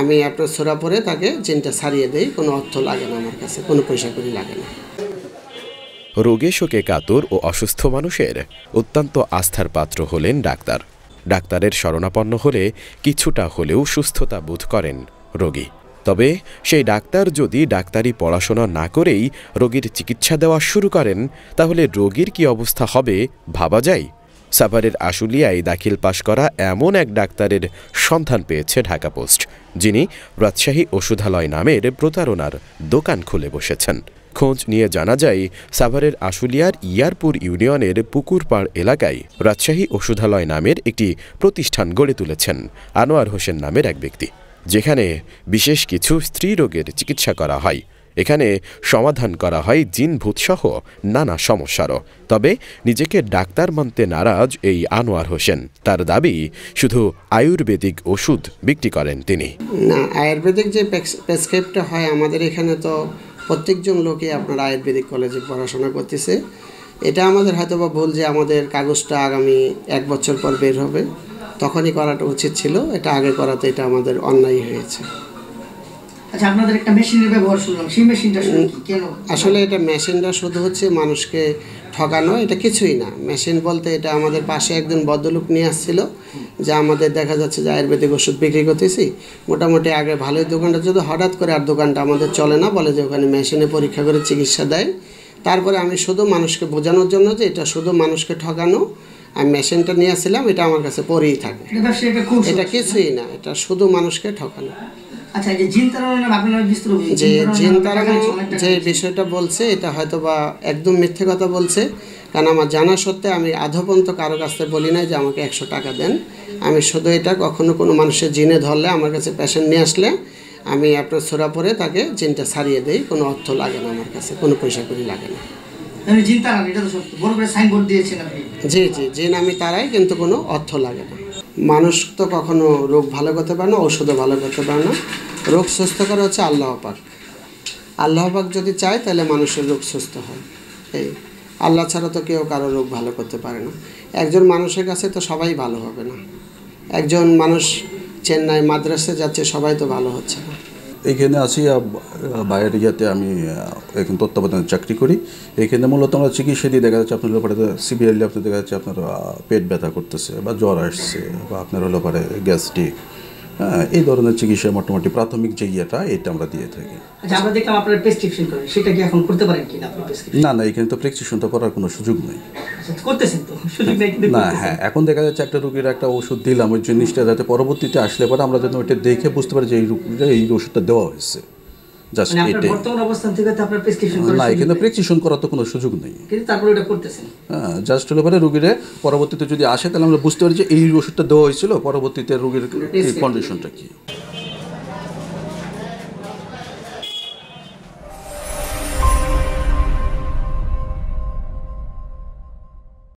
আমি আপনার ছোড়া পরে তাকে চেনটা সারিয়ে দেই কোনো অর্থ লাগে না আমার কাছে কোনো পয়সা করি লাগে না রোগে শোকে কাতর ও অসুস্থ মানুষের অত্যন্ত আস্থার পাত্র হলেন ডাক্তার ডাক্তারের শরণাপন্ন হলে কিছুটা হলেও সুস্থতা বোধ করেন রোগী তবে সেই ডাক্তার যদি ডাক্তারি পড়াশোনা না করেই রোগীর চিকিৎসা দেওয়া শুরু করেন তাহলে রোগীর কি অবস্থা হবে ভাবা যায় সাভারের আশুলিয়ায় দাখিল পাশ করা এমন এক ডাক্তারের সন্ধান পেয়েছে ঢাকা পোস্ট যিনি রাজশাহী ওষুধালয় নামের প্রতারণার দোকান খুলে বসেছেন খোঁজ নিয়ে জানা যায় সাভারের আশুলিয়ার ইয়ারপুর ইউনিয়নের পুকুরপাড় এলাকায় রাজশাহী ওষুধালয় নামের একটি প্রতিষ্ঠান গড়ে তুলেছেন আনোয়ার হোসেন নামের এক ব্যক্তি যেখানে বিশেষ কিছু স্ত্রী রোগের চিকিৎসা করা হয় এখানে সমাধান করা হয় জিন ভূতসহ নানা সমস্যারও তবে নিজেকে ডাক্তার মানতে নারাজ এই আনোয়ার হোসেন তার দাবি শুধু আয়ুর্বেদিক ওষুধ বিক্রি করেন তিনি না আয়ুর্বেদিক যে প্রেসক্রিপ্টটা হয় আমাদের এখানে তো প্রত্যেকজন লোকে আপনার আয়ুর্বেদিক কলেজে পড়াশোনা করতেছে এটা আমাদের হয়তো বা ভুল যে আমাদের কাগজটা আগামী এক বছর পর বের হবে তখনই করাটা উচিত ছিল এটা আগে করাতে এটা আমাদের অন্যায় হয়েছে আচ্ছা আপনাদের একটা মেশিনের ব্যবহার শুনলাম সেই মেশিনটা কেন আসলে এটা মেশিনটা শুধু হচ্ছে মানুষকে ঠকানো এটা কিছুই না মেশিন বলতে এটা আমাদের পাশে একজন ভদ্রলোক নিয়ে আসছিল যে আমাদের দেখা যাচ্ছে যে আয়ুর্বেদিক ওষুধ বিক্রি করতেছি মোটামুটি আগে ভালোই দোকানটা যদি হঠাৎ করে আর দোকানটা আমাদের চলে না বলে যে ওখানে মেশিনে পরীক্ষা করে চিকিৎসা দেয় তারপরে আমি শুধু মানুষকে বোঝানোর জন্য যে এটা শুধু মানুষকে ঠকানো আমি মেশিনটা নিয়ে আসছিলাম এটা আমার কাছে পরেই থাকে এটা কিছুই না এটা শুধু মানুষকে ঠকানো আচ্ছা যে জিন তারা যে তারাগণ যে বিষয়টা বলছে এটা হয়তো বা একদম মিথ্যে কথা বলছে কারণ আমার জানা সত্ত্বে আমি আধপন্ত কারো কাছে বলি নাই যে আমাকে একশো টাকা দেন আমি শুধু এটা কখনো কোনো মানুষের জিনে ধরলে আমার কাছে পেশেন্ট নিয়ে আসলে আমি আপনার ছোড়া পরে তাকে জিনটা সারিয়ে দেই কোনো অর্থ লাগে না আমার কাছে কোনো পয়সা করি লাগে না জি জি জিন আমি তারাই কিন্তু কোনো অর্থ লাগে না মানুষ তো কখনো রোগ ভালো করতে পারে না ওষুধও ভালো করতে পারে না রোগ সুস্থ করে হচ্ছে আল্লাহ পাক আল্লাহ পাক যদি চায় তাহলে মানুষের রোগ সুস্থ হয় এই আল্লাহ ছাড়া তো কেউ কারো রোগ ভালো করতে পারে না একজন মানুষের কাছে তো সবাই ভালো হবে না একজন মানুষ চেন্নাই মাদ্রাসে যাচ্ছে সবাই তো ভালো হচ্ছে না এখানে আছি বাইরে ইয়াতে আমি এখন তত্ত্বাবধানে চাকরি করি এখানে মূলত আমরা চিকিৎসা দিয়ে দেখা যাচ্ছে আপনার ব্যাপারে সিভিয়ারলি আপনার দেখা যাচ্ছে আপনার পেট ব্যথা করতেছে বা জ্বর আসছে বা আপনার হলো পরে গ্যাস্ট্রিক হ্যাঁ এই ধরনের চিকিৎসা মোটামুটি প্রাথমিক যে ইয়েটা এটা আমরা দিয়ে থাকি আচ্ছা, না না এখানে তো প্রেসক্রিপশন তো করার কোনো সুযোগ নেই আচ্ছা, না হ্যাঁ এখন দেখা যাচ্ছে একটা রুগীর একটা ওষুধ দিলাম ওই জিনিসটা যাতে পরবর্তীতে আসলে পরে আমরা যেন ওইটা দেখে বুঝতে পারি যে এই রোগীটা এই ওষুধটা দেওয়া হয়েছে মানে করার তো কোনো সুযোগ নেই জাস্ট হ্যাঁ, হলো পরবর্তীতে যদি আসে তাহলে আমরা বুঝতে পারি যে এই ওষুধটা দেওয়া হয়েছিল পরবর্তীতে রোগীর কন্ডিশনটা কি